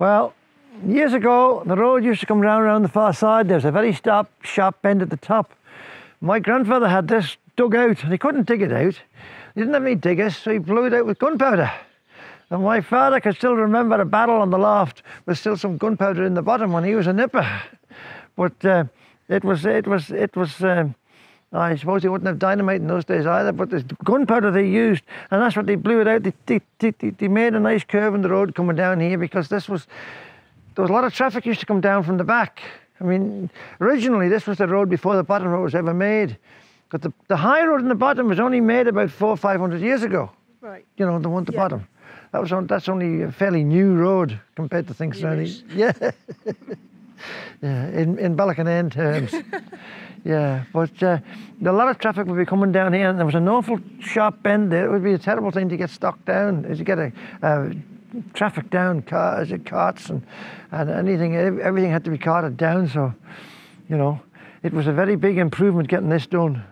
Well, years ago, the road used to come round around the far side. There was a very sharp, sharp bend at the top. My grandfather had this dug out, and he couldn't dig it out. He didn't have any diggers, so he blew it out with gunpowder. And my father could still remember a battle on the loft with still some gunpowder in the bottom when he was a nipper. But uh, it was, it was, it was. Um, I suppose they wouldn't have dynamite in those days either, but the gunpowder they used, and that's what they blew it out. They, they, they, they made a nice curve in the road coming down here because this was, there was a lot of traffic used to come down from the back. I mean, originally this was the road before the bottom road was ever made. Because the, the high road in the bottom was only made about four or five hundred years ago. Right. You know, the one at the yeah. bottom. That was on, that's only a fairly new road compared to things. around Yeah. yeah, in, in Balkan end terms. Yeah, but uh, a lot of traffic would be coming down here, and there was an awful sharp bend there. It would be a terrible thing to get stuck down. as you get a, a uh, traffic down cars and uh, carts and, and anything, everything had to be carted down. So, you know, it was a very big improvement getting this done.